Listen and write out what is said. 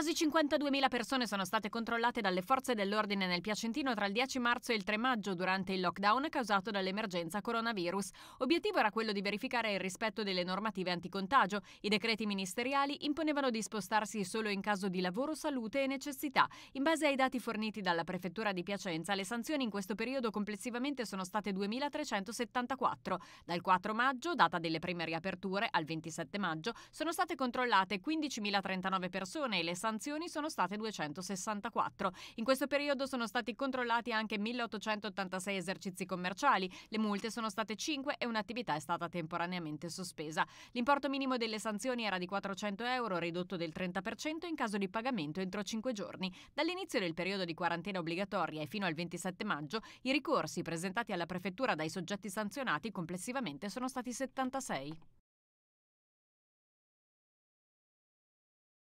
Quasi 52.000 persone sono state controllate dalle forze dell'ordine nel Piacentino tra il 10 marzo e il 3 maggio durante il lockdown causato dall'emergenza coronavirus. Obiettivo era quello di verificare il rispetto delle normative anticontagio. I decreti ministeriali imponevano di spostarsi solo in caso di lavoro, salute e necessità. In base ai dati forniti dalla prefettura di Piacenza, le sanzioni in questo periodo complessivamente sono state 2.374. Dal 4 maggio, data delle prime riaperture, al 27 maggio, sono state controllate 15.039 persone e le sanzioni sanzioni sono state 264. In questo periodo sono stati controllati anche 1886 esercizi commerciali, le multe sono state 5 e un'attività è stata temporaneamente sospesa. L'importo minimo delle sanzioni era di 400 euro, ridotto del 30% in caso di pagamento entro 5 giorni. Dall'inizio del periodo di quarantena obbligatoria e fino al 27 maggio, i ricorsi presentati alla prefettura dai soggetti sanzionati complessivamente sono stati 76.